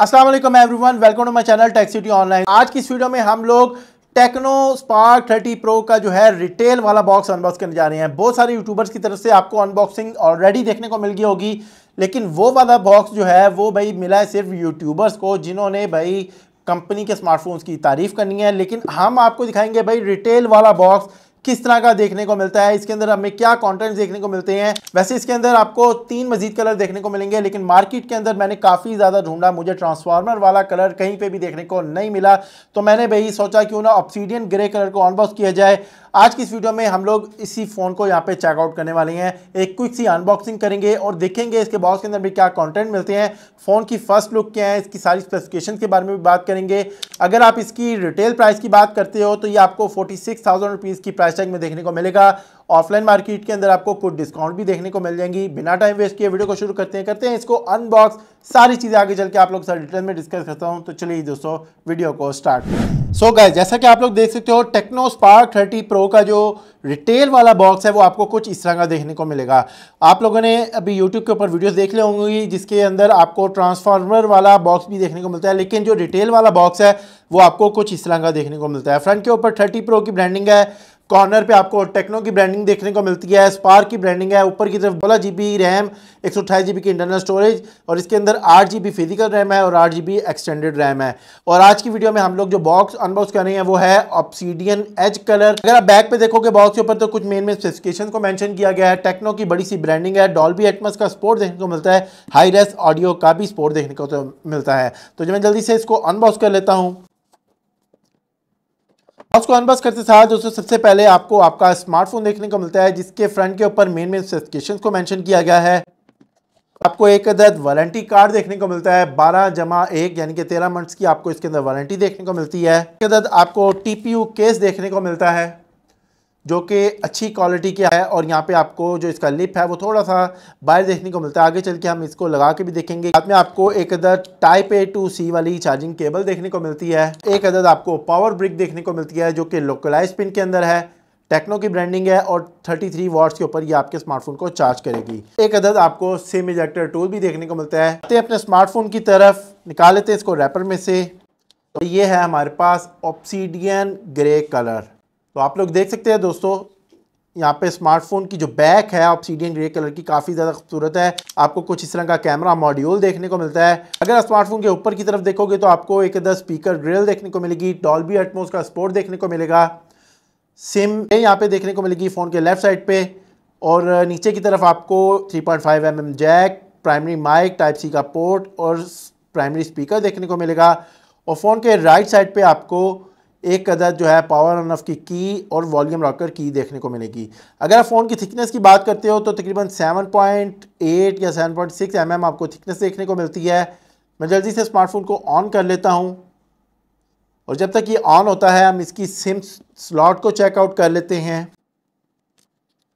Aslam everyone welcome to my channel tech city online आज की इस वीडियो में हम लोग टेक्नो स्पार्क 30 प्रो का जो है रिटेल वाला बॉक्स अनबॉक्स करने जा रहे हैं बहुत सारे यूट्यूबर्स की तरफ से आपको अनबॉक्सिंग ऑलरेडी देखने को मिल गई होगी लेकिन वो वाला बॉक्स जो है वो भाई मिला है सिर्फ यूट्यूबर्स को जिन्होंने भाई कंपनी के स्मार्टफोन्स की तारीफ़ करनी है लेकिन हम आपको दिखाएंगे भाई रिटेल वाला बॉक्स किस तरह का देखने को मिलता है इसके अंदर हमें क्या कंटेंट देखने को मिलते हैं वैसे इसके अंदर आपको तीन मजीद कलर देखने को मिलेंगे लेकिन मार्केट के अंदर मैंने काफ़ी ज़्यादा ढूंढा मुझे ट्रांसफार्मर वाला कलर कहीं पे भी देखने को नहीं मिला तो मैंने भाई सोचा क्यों ना ऑप्सीडियन ग्रे कलर को ऑनबॉक्स किया जाए आज की इस वीडियो में हम लोग इसी फ़ोन को यहाँ पे चेकआउट करने वाले हैं एक क्विक सी अनबॉक्सिंग करेंगे और देखेंगे इसके बॉक्स के अंदर भी क्या कंटेंट मिलते हैं फ़ोन की फ़र्स्ट लुक क्या है इसकी सारी स्पेसिफिकेशन के बारे में भी बात करेंगे अगर आप इसकी रिटेल प्राइस की बात करते हो तो ये आपको फोर्टी सिक्स की प्राइस टैग में देखने को मिलेगा ऑफलाइन मार्केट के अंदर आपको कुछ डिस्काउंट भी देखने को मिल जाएंगी बिना टाइम वेस्ट किए वीडियो को शुरू करते हैं करते हैं इसको अनबॉक्स सारी चीज़ें आगे चल के आप लोग सारे डिटेल में डिस्कस करता हूँ तो चलिए दोस्तों वीडियो को स्टार्ट सो so गए जैसा कि आप लोग देख सकते हो Tecno Spark thirty pro pro का जो रिटेल वाला बॉक्स है वो आपको कुछ इस तरह का देखने को मिलेगा आप लोगों ने अभी यूट्यूब के ऊपर वीडियोस देख ले होंगी जिसके अंदर आपको ट्रांसफार्मर वाला बॉक्स भी देखने को मिलता है लेकिन जो रिटेल वाला बॉक्स है वो आपको कुछ इस तरह का देखने को मिलता है फ्रंट के ऊपर थर्टी प्रो की ब्रांडिंग है कॉर्नर पे आपको टेक्नो की ब्रांडिंग देखने को मिलती है स्पार्क की ब्रांडिंग है ऊपर की तरफ बोला जी बी रैम एक सौ अट्ठाईस जी बी की इंटरनल स्टोरेज और इसके अंदर आठ जी बी फिजिकल रैम है और आठ जी बी एक्सटेंडेड रैम है और आज की वीडियो में हम लोग जो बॉक्स अनबॉक्स कर रहे हैं वो है ऑप्सीडियन एज कलर अगर आप बैक पे देखोगे बॉक्स के ऊपर तो कुछ मेन मेन स्पेसिफिकेशन को मैंशन किया गया है टेक्नो की बड़ी सी ब्रांडिंग है डॉलबी एटमस का स्पोर्ट देखने को मिलता है हाई रेस ऑडियो का भी स्पोर्ट देखने को तो मिलता है तो जो मैं जल्दी से इसको अनबॉक्स कर लेता हूँ हाउस को अनबॉक्स करते साथ दोस्तों सबसे पहले आपको आपका स्मार्टफोन देखने को मिलता है जिसके फ्रंट के ऊपर मेन मेन स्पेसिफिकेशन को मेंशन किया गया है आपको एक अदद वारंटी कार्ड देखने को मिलता है 12 जमा एक यानी कि 13 मंथ्स की आपको इसके अंदर वारंटी देखने को मिलती है एक अदद आपको टीपीयू केस देखने को मिलता है जो कि अच्छी क्वालिटी की है और यहाँ पे आपको जो इसका लिप है वो थोड़ा सा बाहर देखने को मिलता है आगे चल के हम इसको लगा के भी देखेंगे साथ में आपको एक other type A to C वाली चार्जिंग केबल देखने को मिलती है एक अदर आपको पावर ब्रिक देखने को मिलती है जो कि लोकलाइज पिन के अंदर है टेक्नो की ब्रांडिंग है और 33 थ्री के ऊपर ये आपके स्मार्टफोन को चार्ज करेगी एक अदद आपको सिम इजेक्टर टूल भी देखने को मिलता है तो अपने स्मार्टफोन की तरफ निकाल लेते हैं इसको रैपर में से तो ये है हमारे पास ऑप्सीडियन ग्रे कलर तो आप लोग देख सकते हैं दोस्तों यहाँ पे स्मार्टफोन की जो बैक है ऑप्सीडियन ग्रे कलर की काफ़ी ज़्यादा खूबसूरत है आपको कुछ इस तरह का कैमरा मॉड्यूल देखने को मिलता है अगर स्मार्टफोन के ऊपर की तरफ देखोगे तो आपको एक अदर स्पीकर ग्रिल देखने को मिलेगी डॉल्बी एटमोस का स्पोर्ट देखने को मिलेगा सिम यहाँ पे देखने को मिलेगी फ़ोन के लेफ्ट साइड पर और नीचे की तरफ आपको three point mm jack primary mic type C का पोर्ट और प्राइमरी स्पीकर देखने को मिलेगा और फ़ोन के राइट साइड पर आपको एक अदद जो है पावर ऑन ऑफ की की और वॉल्यूम रॉकर की देखने को मिलेगी अगर आप फ़ोन की थिकनेस की बात करते हो तो तकरीबन 7.8 या 7.6 पॉइंट mm आपको थिकनेस देखने को मिलती है मैं जल्दी से स्मार्टफोन को ऑन कर लेता हूँ और जब तक ये ऑन होता है हम इसकी सिम स्लॉट को चेकआउट कर लेते हैं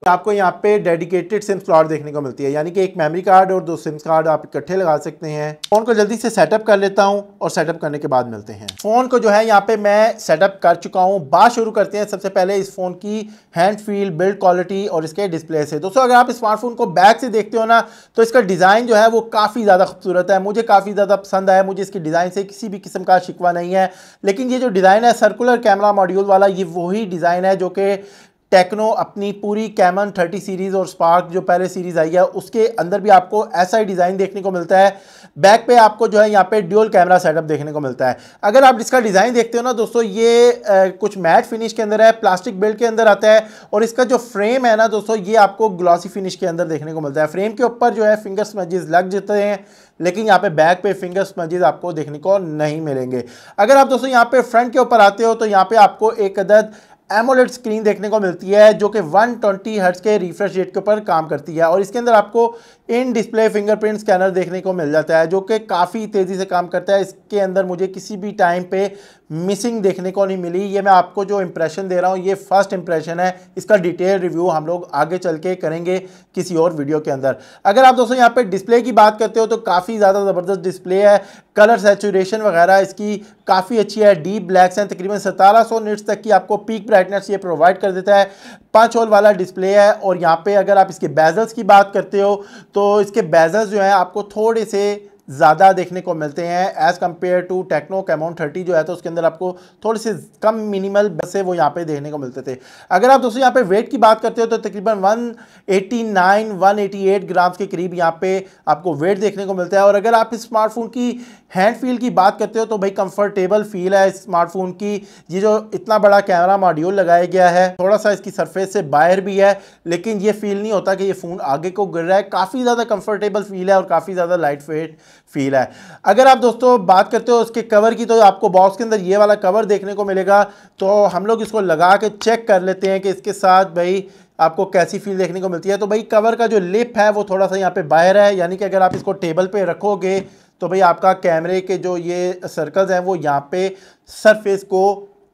तो आपको यहाँ पे डेडिकेटेड सिम स्लॉट देखने को मिलती है यानी कि एक मेमोरी कार्ड और दो सिम कार्ड आप इकट्ठे लगा सकते हैं फ़ोन को जल्दी से सेटअप कर लेता हूँ और सेटअप करने के बाद मिलते हैं फ़ोन को जो है यहाँ पे मैं सेटअप कर चुका हूँ बात शुरू करते हैं सबसे पहले इस फ़ोन की हैंड फील बिल्ड क्वालिटी और इसके डिस्प्ले से दोस्तों अगर आप स्मार्टफोन को बैक से देखते हो ना तो इसका डिज़ाइन जो है वो काफ़ी ज़्यादा खूबसूरत है मुझे काफ़ी ज़्यादा पसंद आया मुझे इसकी डिज़ाइन से किसी भी किस्म का शिकवा नहीं है लेकिन ये जो डिज़ाइन है सर्कुलर कैमरा मॉड्यूल वाला ये वही डिज़ाइन है जो कि टेक्नो अपनी पूरी कैमन 30 सीरीज़ और स्पार्क जो पहले सीरीज़ आई है उसके अंदर भी आपको ऐसा ही डिज़ाइन देखने को मिलता है बैक पे आपको जो है यहाँ पे ड्यूअल कैमरा सेटअप देखने को मिलता है अगर आप इसका डिज़ाइन देखते हो ना दोस्तों ये आ, कुछ मैट फिनिश के अंदर है प्लास्टिक बेल्ट के अंदर आता है और इसका जो फ्रेम है ना दोस्तों ये आपको ग्लॉसी फिनिश के अंदर देखने को मिलता है फ्रेम के ऊपर जो है फिंगर स्मजेज लग जाते हैं लेकिन यहाँ पे बैक पे फिंगर स्मजेज आपको देखने को नहीं मिलेंगे अगर आप दोस्तों यहाँ पे फ्रंट के ऊपर आते हो तो यहाँ पे आपको एक अदद एमोलेट स्क्रीन देखने को मिलती है जो कि 120 ट्वेंटी हर्ट्स के रिफ्रेश रेट के ऊपर काम करती है और इसके अंदर आपको इन डिस्प्ले फिंगरप्रिंट स्कैनर देखने को मिल जाता है जो कि काफ़ी तेज़ी से काम करता है इसके अंदर मुझे किसी भी टाइम पे मिसिंग देखने को नहीं मिली ये मैं आपको जो इम्प्रेशन दे रहा हूँ ये फर्स्ट इम्प्रेशन है इसका डिटेल रिव्यू हम लोग आगे चल के करेंगे किसी और वीडियो के अंदर अगर आप दोस्तों यहाँ पे डिस्प्ले की बात करते हो तो काफ़ी ज़्यादा ज़बरदस्त डिस्प्ले है कलर सेचुरेशन वगैरह इसकी काफ़ी अच्छी है डीप ब्लैक्स हैं तकरीबन सतारह सौ तक की आपको पीक ब्राइटनेस ये प्रोवाइड कर देता है पाँच होल वाला डिस्प्ले है और यहाँ पर अगर आप इसके बैजल्स की बात करते हो तो इसके बैजल्स जो हैं आपको थोड़े से ज़्यादा देखने को मिलते हैं as compare to Tecno Camon thirty जो है तो उसके अंदर आपको थोड़े से कम मिनिमल बसे वो यहाँ पे देखने को मिलते थे अगर आप दोस्तों यहाँ पे वेट की बात करते हो तो तकरीबन 189 188 ग्राम्स के करीब यहाँ पे आपको वेट देखने को मिलता है और अगर आप इस स्मार्टफोन की हैंड फील की बात करते हो तो भाई कम्फर्टेबल फील है स्मार्टफोन की ये जो इतना बड़ा कैमरा मॉड्यूल लगाया गया है थोड़ा सा इसकी सरफेस से बाहर भी है लेकिन ये फील नहीं होता कि ये फ़ोन आगे को गिर रहा है काफ़ी ज़्यादा कम्फर्टेबल फील है और काफ़ी ज़्यादा लाइट वेट फील है अगर आप दोस्तों बात करते हो उसके कवर की तो आपको बॉक्स के अंदर ये वाला कवर देखने को मिलेगा तो हम लोग इसको लगा के चेक कर लेते हैं कि इसके साथ भाई आपको कैसी फील देखने को मिलती है तो भाई कवर का जो लिप है वो थोड़ा सा यहाँ पे बाहर है यानी कि अगर आप इसको टेबल पे रखोगे तो भाई आपका कैमरे के जो ये सर्कल्स हैं वो यहाँ पे सरफेस को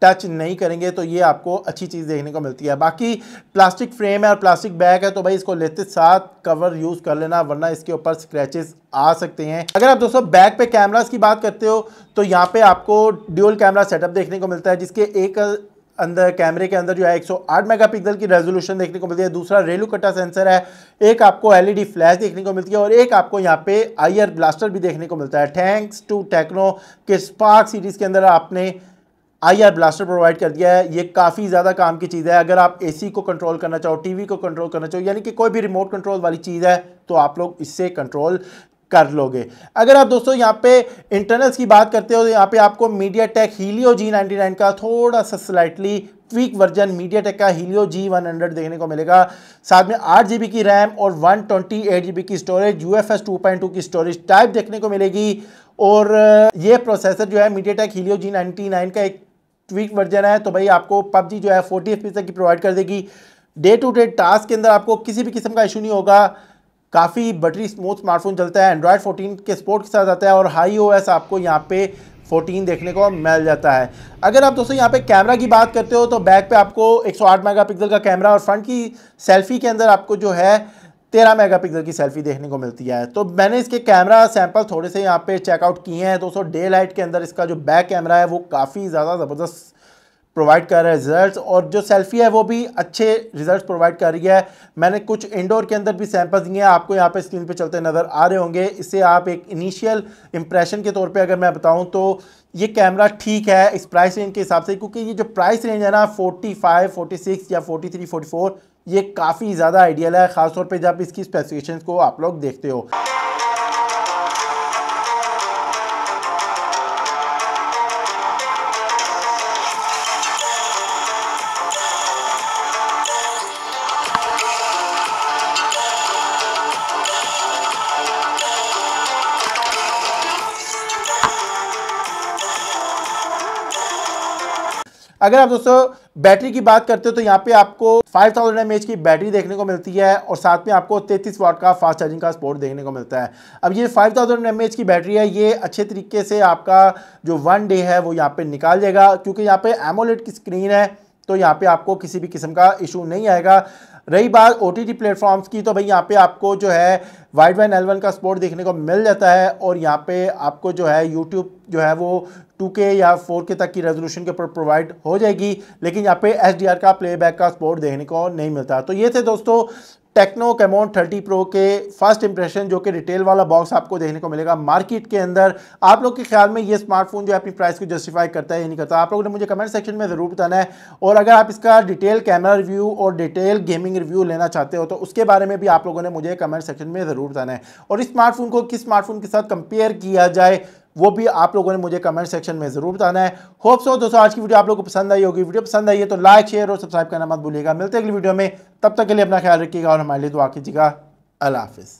टच नहीं करेंगे तो ये आपको अच्छी चीज़ देखने को मिलती है बाकी प्लास्टिक फ्रेम है और प्लास्टिक बैग है तो भाई इसको लेते साथ कवर यूज़ कर लेना वरना इसके ऊपर स्क्रैचेस आ सकते हैं अगर आप दोस्तों बैक पे कैमरास की बात करते हो तो यहाँ पे आपको ड्यूअल कैमरा सेटअप देखने को मिलता है जिसके एक अंदर कैमरे के अंदर जो है 108 मेगापिक्सल की रेजोल्यूशन देखने को मिलती है दूसरा रेलू कटा सेंसर है एक आपको एलईडी फ्लैश e देखने को मिलती है और एक आपको यहाँ पे आईआर ब्लास्टर भी देखने को मिलता है थैंक्स टू टेक्नो के स्पार्क सीरीज़ के अंदर आपने आईआर ब्लास्टर प्रोवाइड कर दिया है ये काफ़ी ज़्यादा काम की चीज़ है अगर आप एसी को कंट्रोल करना चाहो टीवी को कंट्रोल करना चाहो यानी कि कोई भी रिमोट कंट्रोल वाली चीज़ है तो आप लोग इससे कंट्रोल कर लोगे अगर आप दोस्तों यहाँ पे इंटरनल्स की बात करते हो तो यहाँ पे आपको MediaTek Helio G ninety nine का थोड़ा सा slightly tweak version MediaTek का हीलियो जी वन हंड्रेड देखने को मिलेगा साथ में आठ जी बी की रैम और one twenty eight G B की storage U F S two point two की स्टोरेज टाइप देखने को मिलेगी और ये प्रोसेसर जो है MediaTek Helio G ninety nine का एक ट्वीट वर्जन है तो भाई आपको पबजी जो है फोर्टी एफ तक की प्रोवाइड कर देगी डे टू डे टास्क के अंदर आपको किसी भी किस्म का इशू नहीं होगा काफ़ी बटरी स्मूथ स्मार्टफोन चलता है एंड्रॉयड 14 के सपोर्ट के साथ आता है और हाई ओएस आपको यहाँ पे 14 देखने को मिल जाता है अगर आप दोस्तों यहाँ पे कैमरा की बात करते हो तो बैक पे आपको 108 मेगापिक्सल का कैमरा और फ्रंट की सेल्फी के अंदर आपको जो है तेरह मेगापिक्सल की सेल्फी देखने को मिलती है तो मैंने इसके कैमरा सैंपल थोड़े से यहाँ पे चेकआउट किए हैं दोस्तों डे लाइट के अंदर इसका जो बैक कैमरा है वो काफ़ी ज़्यादा ज़बरदस्त प्रोवाइड कर रहा है रिजल्ट्स और जो सेल्फी है वो भी अच्छे रिजल्ट्स प्रोवाइड कर रही है मैंने कुछ इंडोर के अंदर भी सैंपल्स दिए हैं आपको यहाँ पे स्क्रीन पे चलते नज़र आ रहे होंगे इससे आप एक इनिशियल इंप्रेशन के तौर पे अगर मैं बताऊँ तो ये कैमरा ठीक है इस प्राइस रेंज के हिसाब से क्योंकि ये जो प्राइस रेंज है ना 45, 46 या 43, 44 ये काफ़ी ज़्यादा आइडियल है ख़ासतौर पे जब इसकी स्पेसिफिकेशंस को आप लोग देखते हो अगर आप दोस्तों बैटरी की बात करते हो तो यहाँ पे आपको 5000 थाउजेंड की बैटरी देखने को मिलती है और साथ में आपको 33 वाट का फास्ट चार्जिंग का स्पोर्ट देखने को मिलता है अब ये 5000 थाउजेंड की बैटरी है ये अच्छे तरीके से आपका जो वन डे है वो यहाँ पे निकाल जाएगा क्योंकि यहाँ पे एमोलेट की स्क्रीन है तो यहाँ पे आपको किसी भी किस्म का इशू नहीं आएगा रही बात ओ टी प्लेटफॉर्म्स की तो भाई यहाँ पे आपको जो है वाइड वाइन एल का स्पोर्ट देखने को मिल जाता है और यहाँ पे आपको जो है यूट्यूब जो है वो 2K या 4K तक की रेजोल्यूशन के ऊपर प्रोवाइड हो जाएगी लेकिन यहाँ पे एच का प्लेबैक का स्पोर्ट देखने को नहीं मिलता तो ये थे दोस्तों टेक्नो कैमोन 30 प्रो के फर्स्ट इंप्रेशन जो कि रिटेल वाला बॉक्स आपको देखने को मिलेगा मार्केट के अंदर आप लोग के ख्याल में ये स्मार्टफोन जो है अपनी प्राइस को जस्टिफाई करता है या नहीं करता आप लोगों ने मुझे कमेंट सेक्शन में ज़रूर बताना है और अगर आप इसका डिटेल कैमरा रिव्यू और डिटेल गेमिंग रिव्यू लेना चाहते हो तो उसके बारे में भी आप लोगों ने मुझे कमेंट सेक्शन में ज़रूर बताना है और इस स्मार्टफोन को किस स्मार्टफोन के साथ कंपेयर किया जाए वो भी आप लोगों ने मुझे कमेंट सेक्शन में ज़रूर बताना है होप सो दोस्तों आज की वीडियो आप लोगों को पसंद आई होगी वीडियो पसंद आई है तो लाइक शेयर और सब्सक्राइब करना मत भूलिएगा मिलते अगली वीडियो में तब तक के लिए अपना ख्याल रखिएगा और हमारे लिए दुआ कीजिएगा अला हाफिज़